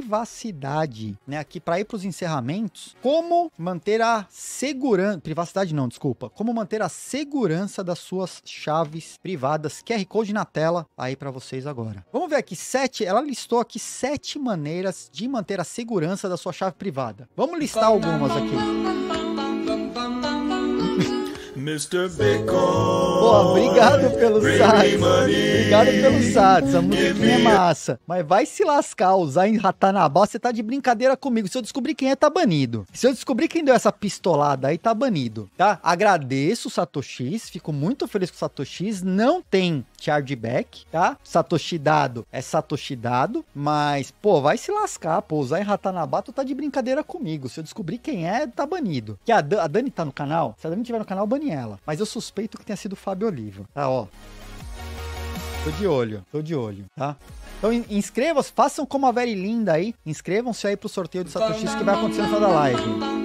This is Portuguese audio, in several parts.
privacidade, né? Aqui para ir para os encerramentos, como manter a segurança, privacidade não, desculpa, como manter a segurança das suas chaves privadas. QR Code na tela aí para vocês agora. Vamos ver aqui sete, ela listou aqui sete maneiras de manter a segurança da sua chave privada. Vamos listar é algumas aqui. Mr. Bacon. Pô, obrigado pelo sats, Obrigado pelo sats. Essa música é massa. Mas vai se lascar, usar em Ratanabá, você tá de brincadeira comigo. Se eu descobrir quem é, tá banido. Se eu descobrir quem deu essa pistolada aí, tá banido, tá? Agradeço o Satoshi, fico muito feliz com o Satoshi. Não tem chargeback, tá? Satoshi dado é Satoshi dado, mas, pô, vai se lascar, pô, usar em Ratanabá, tu tá de brincadeira comigo. Se eu descobrir quem é, tá banido. Que a, Dan a Dani tá no canal? Se a Dani tiver no canal, bane ela. Mas eu suspeito que tenha sido o Fábio Oliva. Tá, ó. Tô de olho, tô de olho, tá? Então inscrevam-se, façam como a velha linda aí. Inscrevam-se aí pro sorteio de Satoshi que vai acontecer no final é da live. Né?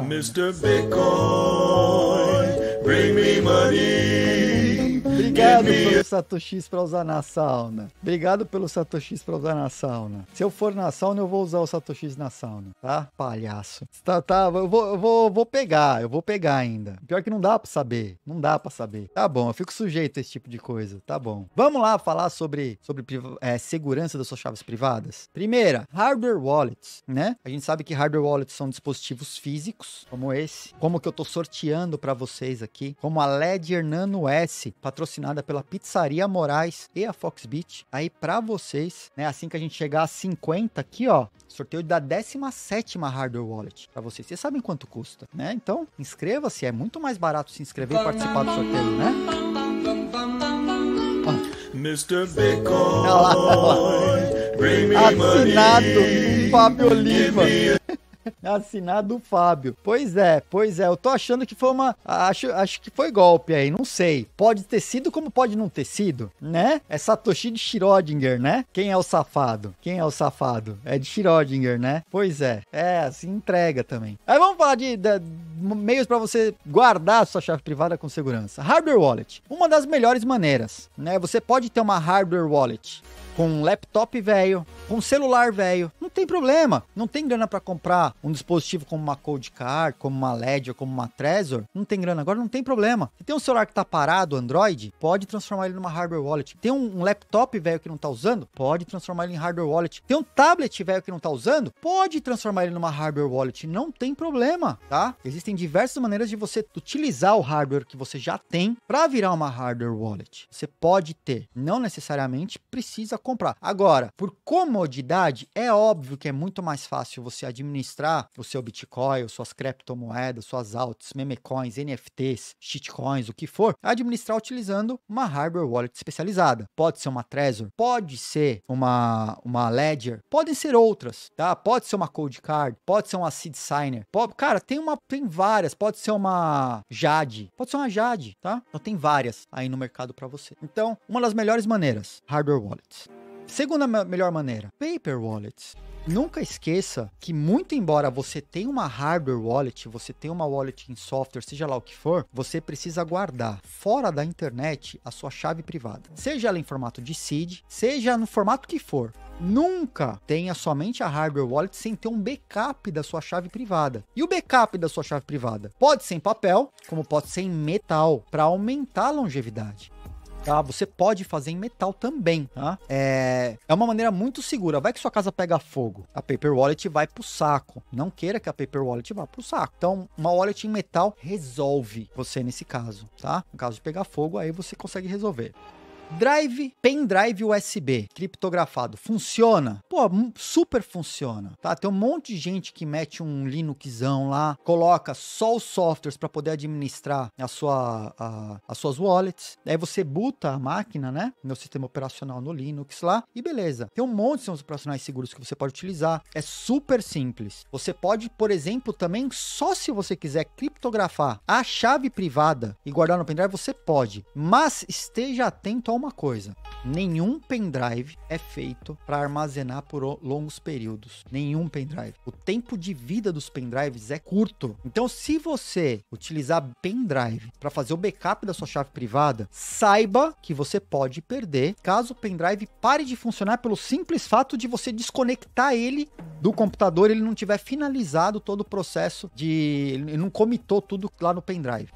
Mr. Bitcoin, bring me money. Obrigado pelo é Satoshi pra usar na sauna. Obrigado pelo Satoshi pra usar na sauna. Se eu for na sauna, eu vou usar o Satoshi na sauna, tá? Palhaço. Tá, tá, eu vou, eu vou, vou pegar, eu vou pegar ainda. Pior que não dá pra saber, não dá pra saber. Tá bom, eu fico sujeito a esse tipo de coisa, tá bom. Vamos lá falar sobre, sobre é, segurança das suas chaves privadas? Primeira, hardware wallets, né? A gente sabe que hardware wallets são dispositivos físicos, como esse, como que eu tô sorteando para vocês aqui, como a Ledger Nano S, patrocinada patrocinada pela Pizzaria Moraes e a Fox Beach. Aí para vocês, né, assim que a gente chegar a 50 aqui, ó, sorteio da 17ª Hardware Wallet para vocês. Vocês sabem quanto custa, né? Então, inscreva-se, é muito mais barato se inscrever e participar do sorteio, né? Mr. Bitcoin, olha lá. assinado Fábio Oliva. Assinado o Fábio. Pois é, pois é. Eu tô achando que foi uma. Acho, acho que foi golpe aí, não sei. Pode ter sido, como pode não ter sido, né? É Satoshi de Schrödinger, né? Quem é o safado? Quem é o safado? É de Schrödinger, né? Pois é. É, assim entrega também. Aí vamos falar de, de meios para você guardar sua chave privada com segurança. Hardware Wallet. Uma das melhores maneiras, né? Você pode ter uma hardware wallet com um laptop velho, com um celular velho, tem problema. Não tem grana para comprar um dispositivo como uma Cold Card, como uma LED ou como uma Trezor. Não tem grana agora, não tem problema. Se tem um celular que tá parado, Android, pode transformar ele numa hardware wallet. Tem um, um laptop velho que não tá usando, pode transformar ele em hardware wallet. Tem um tablet velho que não tá usando, pode transformar ele numa hardware wallet. Não tem problema, tá? Existem diversas maneiras de você utilizar o hardware que você já tem para virar uma hardware wallet. Você pode ter, não necessariamente precisa comprar. Agora, por comodidade, é óbvio óbvio que é muito mais fácil você administrar o seu Bitcoin, suas criptomoedas, suas altas, memecoins, NFTs, shitcoins, o que for, administrar utilizando uma hardware wallet especializada. Pode ser uma Trezor, pode ser uma, uma Ledger, podem ser outras, tá? Pode ser uma Cold Card, pode ser uma Seed Signer, pode, cara, tem uma, tem várias, pode ser uma Jade, pode ser uma Jade, tá? Então tem várias aí no mercado para você. Então, uma das melhores maneiras, hardware wallets. Segunda melhor maneira, paper wallets. Nunca esqueça que, muito embora você tenha uma hardware wallet, você tenha uma wallet em software, seja lá o que for, você precisa guardar fora da internet a sua chave privada. Seja ela em formato de seed, seja no formato que for. Nunca tenha somente a hardware wallet sem ter um backup da sua chave privada. E o backup da sua chave privada pode ser em papel, como pode ser em metal, para aumentar a longevidade tá? Você pode fazer em metal também, tá? É, é uma maneira muito segura. Vai que sua casa pega fogo, a paper wallet vai pro saco. Não queira que a paper wallet vá pro saco. Então, uma wallet em metal resolve você nesse caso, tá? No caso de pegar fogo, aí você consegue resolver. Drive, pendrive USB, criptografado, funciona? Pô, super funciona, tá? Tem um monte de gente que mete um Linuxão lá, coloca só os softwares para poder administrar a sua, a, as suas wallets. Aí você buta a máquina, né? No sistema operacional no Linux lá e beleza. Tem um monte de sistemas operacionais seguros que você pode utilizar. É super simples. Você pode, por exemplo, também só se você quiser criptografar a chave privada e guardar no pendrive, você pode. Mas esteja atento ao uma coisa: nenhum pendrive é feito para armazenar por longos períodos. Nenhum pendrive. O tempo de vida dos pendrives é curto. Então, se você utilizar pendrive para fazer o backup da sua chave privada, saiba que você pode perder caso o pendrive pare de funcionar pelo simples fato de você desconectar ele do computador, ele não tiver finalizado todo o processo de. Ele não comitou tudo lá no pendrive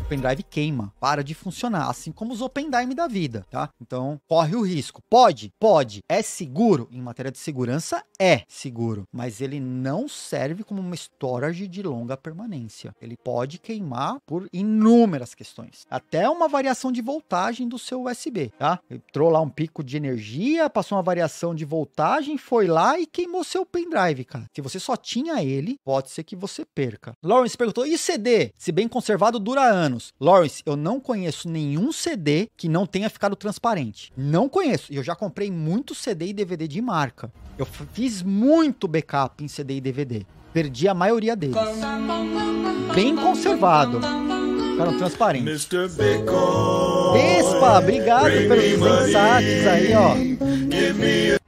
o pendrive queima, para de funcionar, assim como os open OpenDime da vida, tá? Então, corre o risco. Pode? Pode. É seguro? Em matéria de segurança, é seguro, mas ele não serve como uma storage de longa permanência. Ele pode queimar por inúmeras questões, até uma variação de voltagem do seu USB, tá? Entrou lá um pico de energia, passou uma variação de voltagem, foi lá e queimou seu pendrive, cara. Se você só tinha ele, pode ser que você perca. Lawrence perguntou: e CD? Se bem conservado, dura anos anos. Lawrence, eu não conheço nenhum CD que não tenha ficado transparente. Não conheço. E eu já comprei muito CD e DVD de marca. Eu fiz muito backup em CD e DVD. Perdi a maioria deles. Bem conservado. Ficaram transparentes. Espa, obrigado pelos mensagens aí, ó.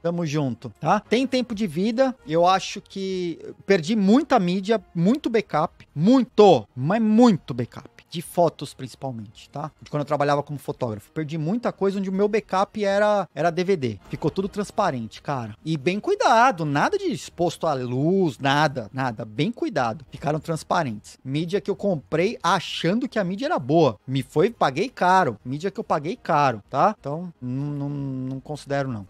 Tamo junto, tá? Tem tempo de vida. Eu acho que perdi muita mídia, muito backup. Muito, mas muito backup de fotos principalmente, tá? De quando eu trabalhava como fotógrafo. Perdi muita coisa onde o meu backup era, era DVD. Ficou tudo transparente, cara. E bem cuidado, nada de exposto à luz, nada, nada. Bem cuidado. Ficaram transparentes. Mídia que eu comprei achando que a mídia era boa. Me foi, paguei caro. Mídia que eu paguei caro, tá? Então, não, não considero não.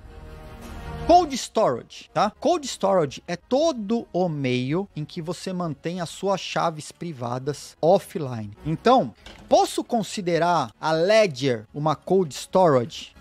Cold storage, tá? Cold storage é todo o meio em que você mantém as suas chaves privadas offline. Então, posso considerar a Ledger uma cold storage?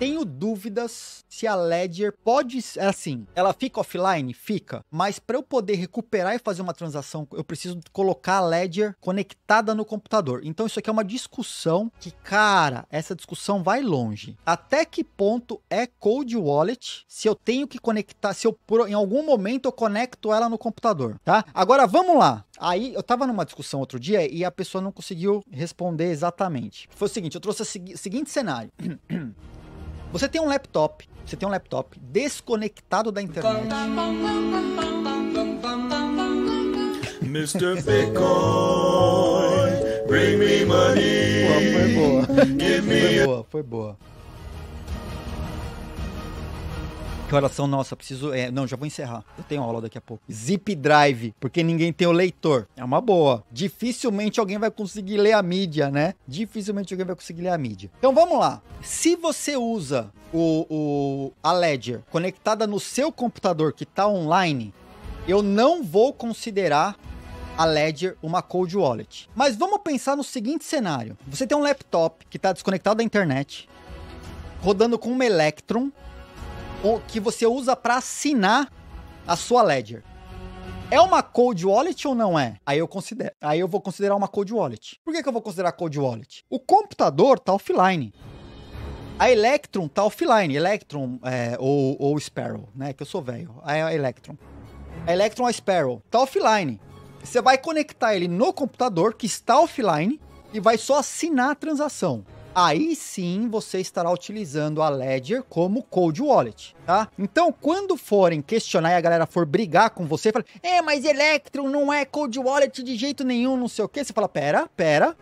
tenho dúvidas se a Ledger pode. É assim, ela fica offline? Fica. Mas para eu poder recuperar e fazer uma transação, eu preciso colocar a Ledger conectada no computador. Então, isso aqui é uma discussão que, cara, essa discussão vai longe. Até que ponto é Cold Wallet se eu tenho que conectar, se eu em algum momento eu conecto ela no computador, tá? Agora vamos lá. Aí eu tava numa discussão outro dia e a pessoa não conseguiu responder exatamente. Foi o seguinte, eu trouxe o seguinte cenário. Você tem um laptop, você tem um laptop desconectado da internet. Mr. Bitcoin, bring me money. Boa, foi boa. Foi boa, foi boa. Que oração Nossa, preciso. É, não, já vou encerrar. Eu tenho aula daqui a pouco. Zip Drive, porque ninguém tem o leitor. É uma boa. Dificilmente alguém vai conseguir ler a mídia, né? Dificilmente alguém vai conseguir ler a mídia. Então vamos lá. Se você usa o, o a Ledger conectada no seu computador que está online, eu não vou considerar a Ledger uma cold wallet. Mas vamos pensar no seguinte cenário: você tem um laptop que está desconectado da internet, rodando com um Electron que você usa para assinar a sua ledger. É uma cold wallet ou não é? Aí eu considero. Aí eu vou considerar uma cold wallet. Por que, que eu vou considerar cold wallet? O computador tá offline. A Electron tá offline. Electron é, ou, ou Sparrow, né? Que eu sou velho. A Electron. A Electron ou Sparrow tá offline. Você vai conectar ele no computador que está offline e vai só assinar a transação aí sim você estará utilizando a Ledger como Cold Wallet, tá? Então, quando forem questionar e a galera for brigar com você, fala, é, mas Electrum não é Cold Wallet de jeito nenhum, não sei o que, você fala, pera, pera,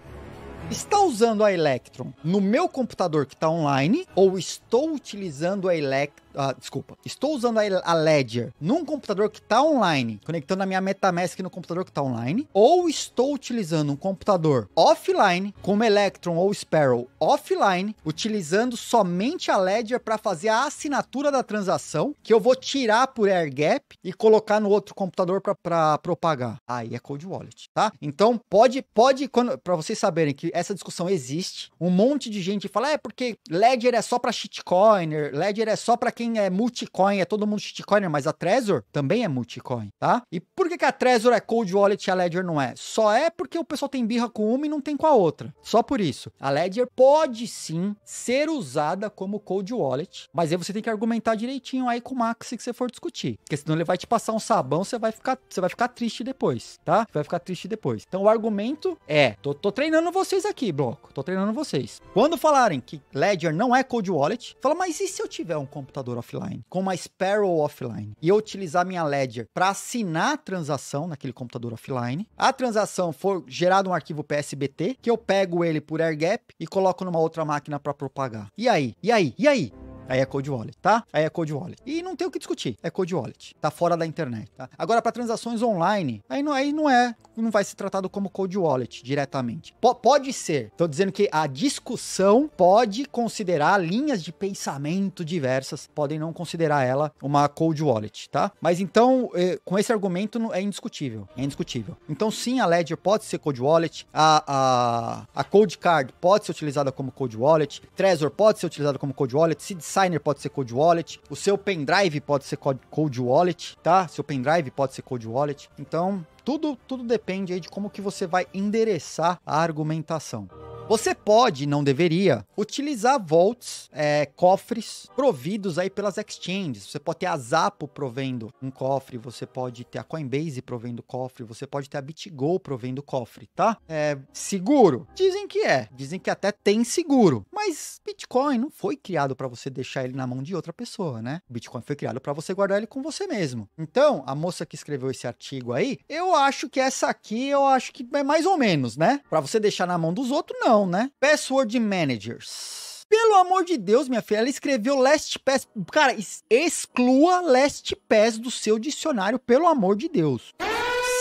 Está usando a Electron no meu computador que está online ou estou utilizando a Electron ah, desculpa. Estou usando a Ledger num computador que está online, conectando a minha MetaMask no computador que está online, ou estou utilizando um computador offline, como Electron ou Sparrow offline, utilizando somente a Ledger para fazer a assinatura da transação, que eu vou tirar por AirGap e colocar no outro computador para propagar. Aí é Cold Wallet, tá? Então pode, pode, para vocês saberem que essa discussão existe, um monte de gente fala, é porque Ledger é só para shitcoiner, Ledger é só para quem Bitcoin é multicoin, é todo mundo shitcoiner, mas a Trezor também é multicoin, tá? E por que, que a Trezor é cold wallet e a Ledger não é? Só é porque o pessoal tem birra com uma e não tem com a outra. Só por isso. A Ledger pode sim ser usada como cold wallet, mas aí você tem que argumentar direitinho aí com o Max que você for discutir, porque senão ele vai te passar um sabão, você vai ficar, você vai ficar triste depois, tá? vai ficar triste depois. Então o argumento é, tô, tô treinando vocês aqui, bloco, tô treinando vocês. Quando falarem que Ledger não é cold wallet, fala, mas e se eu tiver um computador computador offline, com uma Sparrow offline, e eu utilizar minha Ledger para assinar a transação naquele computador offline, a transação for gerada um arquivo PSBT, que eu pego ele por AirGap e coloco numa outra máquina para propagar. E aí? E aí? E aí? Aí é Cold Wallet, tá? Aí é Cold Wallet. E não tem o que discutir. É Cold Wallet. Tá fora da internet, tá? Agora, para transações online, aí não, aí não é, não vai ser tratado como Cold Wallet diretamente. P pode ser. Tô dizendo que a discussão pode considerar linhas de pensamento diversas, podem não considerar ela uma Cold Wallet, tá? Mas então, eh, com esse argumento, é indiscutível. É indiscutível. Então, sim, a Ledger pode ser Cold Wallet, a, a, a Cold Card pode ser utilizada como Cold Wallet, Trezor pode ser utilizada como Cold Wallet, se Signer pode ser Cold Wallet, o seu pendrive pode ser Cold Wallet, tá? Seu pendrive pode ser Cold Wallet. Então, tudo, tudo depende aí de como que você vai endereçar a argumentação. Você pode, não deveria, utilizar vaults, é, cofres providos aí pelas exchanges. Você pode ter a Zapo provendo um cofre, você pode ter a Coinbase provendo cofre, você pode ter a BitGo provendo cofre, tá? É seguro? Dizem que é. Dizem que até tem seguro. Mas Bitcoin não foi criado para você deixar ele na mão de outra pessoa, né? Bitcoin foi criado para você guardar ele com você mesmo. Então, a moça que escreveu esse artigo aí, eu acho que essa aqui, eu acho que é mais ou menos, né? Para você deixar na mão dos outros, não não, né? Password Managers. Pelo amor de Deus, minha filha, ela escreveu LastPass. Cara, exclua LastPass do seu dicionário, pelo amor de Deus.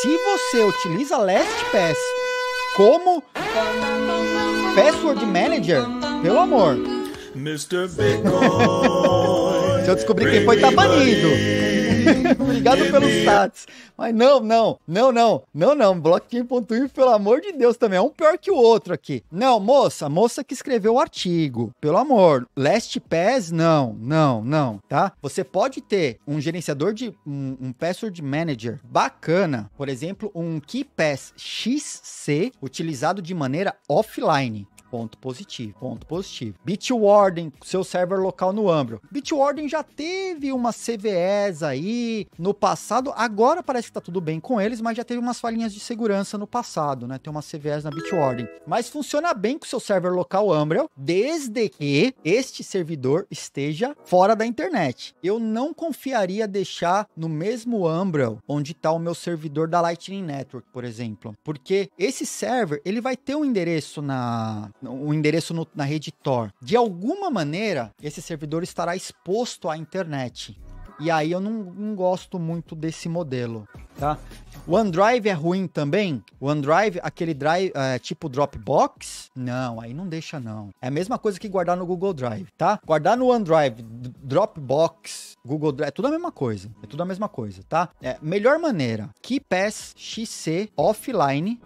Se você utiliza LastPass como password manager, pelo amor. Mr. Bitcoin, Se eu descobrir quem foi, tá banido. Obrigado pelos status. Mas não, não, não, não, não, não. Blockchain.info, pelo amor de Deus, também. É um pior que o outro aqui. Não, moça, moça que escreveu o artigo. Pelo amor. last pass, não, não, não, tá? Você pode ter um gerenciador de. um, um password manager bacana. Por exemplo, um KeyPass XC utilizado de maneira offline. Ponto positivo. Ponto positivo. Bitwarden, seu server local no Ambro. Bitwarden já teve uma CVEs aí no passado. Agora parece que tá tudo bem com eles, mas já teve umas falhinhas de segurança no passado, né? Tem uma CVEs na Bitwarden. Mas funciona bem com seu server local Umbrel, desde que este servidor esteja fora da internet. Eu não confiaria deixar no mesmo Umbrel onde está o meu servidor da Lightning Network, por exemplo, porque esse server ele vai ter um endereço na um endereço no, na rede Tor. De alguma maneira, esse servidor estará exposto à internet. E aí eu não, não gosto muito desse modelo, tá? O OneDrive é ruim também? O OneDrive, aquele drive é, tipo Dropbox? Não, aí não deixa não. É a mesma coisa que guardar no Google Drive, tá? Guardar no OneDrive, Dropbox, Google Drive, é tudo a mesma coisa. É tudo a mesma coisa, tá? É, melhor maneira, KeePass XC offline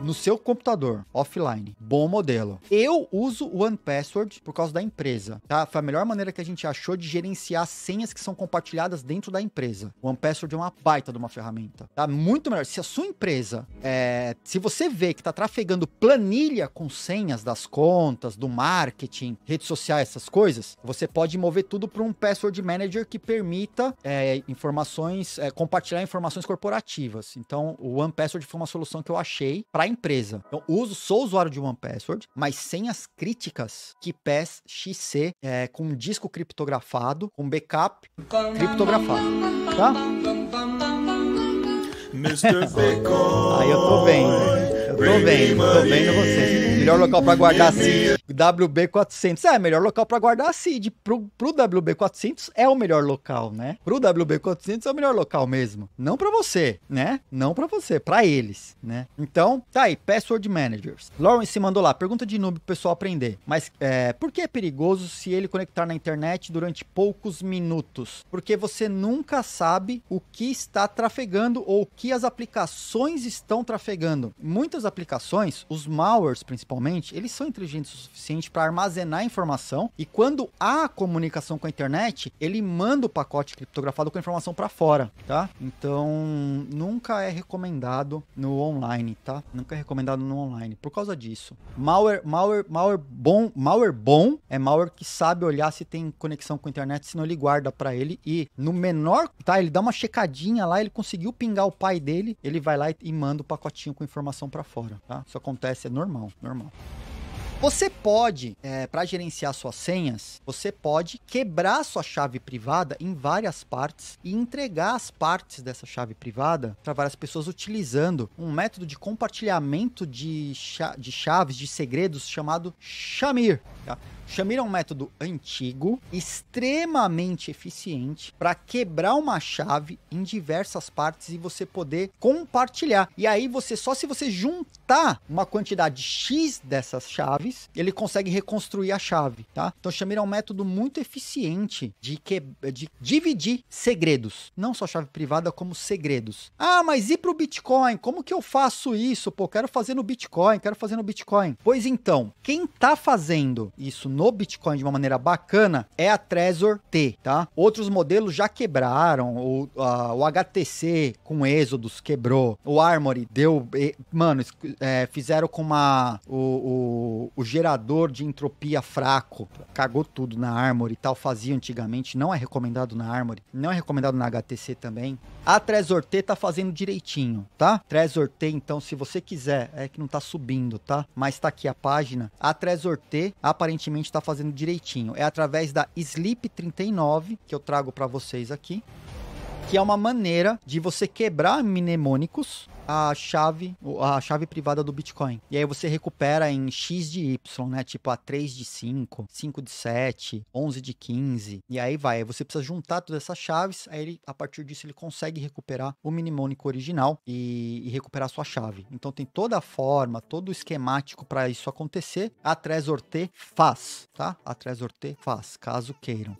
no seu computador, offline. Bom modelo. Eu uso o OnePassword por causa da empresa, tá? Foi a melhor maneira que a gente achou de gerenciar senhas que são compartilhadas dentro da empresa. O OnePassword é uma baita de uma ferramenta, tá? Muito melhor. Se a sua empresa, é, se você vê que está trafegando planilha com senhas das contas, do marketing, redes sociais, essas coisas, você pode mover tudo para um Password Manager que permita é, informações, é, compartilhar informações corporativas. Então, o OnePassword foi uma solução que eu achei para a empresa. Então, uso, sou usuário de OnePassword, mas sem as críticas que PES XC é, com um disco criptografado, com backup criptografado, tá? Aí eu tô vendo, eu tô vendo, tô vendo vocês. Melhor local para guardar seed. WB400. É, melhor local para guardar seed. Pro, pro WB400 é o melhor local, né? Pro WB400 é o melhor local mesmo. Não para você, né? Não para você, para eles, né? Então, tá aí, Password Managers. Lawrence mandou lá, pergunta de noob pro pessoal aprender. Mas é, por que é perigoso se ele conectar na internet durante poucos minutos? Porque você nunca sabe o que está trafegando ou o que as aplicações estão trafegando. Muitas aplicações, os malwares principalmente, principalmente, eles são inteligentes o suficiente para armazenar informação e quando há comunicação com a internet, ele manda o pacote criptografado com a informação para fora, tá? Então, nunca é recomendado no online, tá? Nunca é recomendado no online por causa disso. Malware, malware, malware bom, malware bom é malware que sabe olhar se tem conexão com a internet, senão ele guarda para ele e no menor, tá? Ele dá uma checadinha lá, ele conseguiu pingar o pai dele, ele vai lá e manda o pacotinho com informação para fora, tá? Isso acontece, é normal, normal. Você pode, é, para gerenciar suas senhas, você pode quebrar sua chave privada em várias partes e entregar as partes dessa chave privada para várias pessoas utilizando um método de compartilhamento de, cha de chaves, de segredos chamado Shamir. Tá? Shamir é um método antigo, extremamente eficiente para quebrar uma chave em diversas partes e você poder compartilhar. E aí você só se você juntar uma quantidade X dessas chaves, ele consegue reconstruir a chave, tá? Então Shamir é um método muito eficiente de que de dividir segredos, não só chave privada como segredos. Ah, mas e para o Bitcoin? Como que eu faço isso? Pô, quero fazer no Bitcoin, quero fazer no Bitcoin. Pois então, quem está fazendo isso no Bitcoin de uma maneira bacana é a Trezor T, tá? Outros modelos já quebraram, o, o HTC com Exodus quebrou, o Armory deu, e, mano, é, fizeram com uma o, o, o, gerador de entropia fraco, cagou tudo na Armory e tal, fazia antigamente, não é recomendado na Armory, não é recomendado na HTC também. A Trezor T tá fazendo direitinho, tá? Trezor T, então, se você quiser, é que não tá subindo, tá? Mas tá aqui a página. A Trezor T, aparentemente gente está fazendo direitinho. É através da Sleep 39 que eu trago para vocês aqui, que é uma maneira de você quebrar mnemônicos a chave, a chave privada do Bitcoin. E aí você recupera em X de Y, né? Tipo a 3 de 5, 5 de 7, 11 de 15. E aí vai, aí você precisa juntar todas essas chaves, aí ele, a partir disso ele consegue recuperar o mnemônico original e, e recuperar a sua chave. Então tem toda a forma, todo o esquemático para isso acontecer. A Trezor T faz, tá? A Trezor T faz, caso queiram.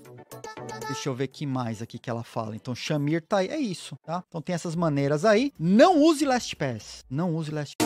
Deixa eu ver que mais aqui que ela fala. Então Shamir tá aí, é isso, tá? Então tem essas maneiras aí. Não use LastPass. Não use LastPass.